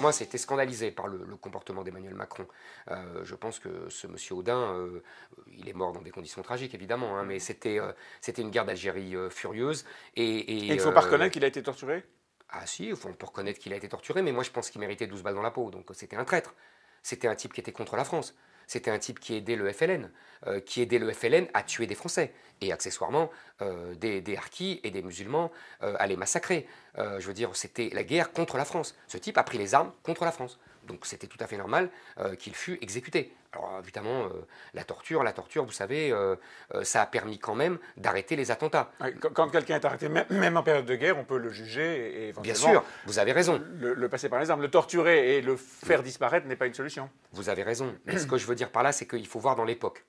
Moi, c'était scandalisé par le, comportement d'Emmanuel Macron. Euh, je pense que ce monsieur Audin, euh, il est mort dans des conditions tragiques, évidemment, hein, mais euh, c'était une guerre d'Algérie furieuse. Et, et, il faut pas reconnaître qu'il a été torturé Ah si, on peut reconnaître qu'il a été torturé, mais moi je pense qu'il méritait 12 balles dans la peau, donc c'était un traître. C'était un type qui était contre la France. C'était un type qui aidait le FLN, euh, qui aidait le FLN à tuer des Français et accessoirement euh, des, des, harkis et des musulmans euh, à les massacrer. je veux dire, c'était la guerre contre la France. Ce type a pris les armes contre la France. Donc c'était tout à fait normal euh, qu'il fût exécuté. Alors évidemment, euh, la torture, la torture, vous savez, euh, ça a permis quand même d'arrêter les attentats. Ah, quand, quelqu'un est arrêté, même, en période de guerre, on peut le juger et, Bien sûr, vous avez raison. Le, passer par les armes, le torturer et le faire disparaître n'est pas une solution. Vous avez raison. Mais ce que je veux dire par là, c'est qu'il faut voir dans l'époque.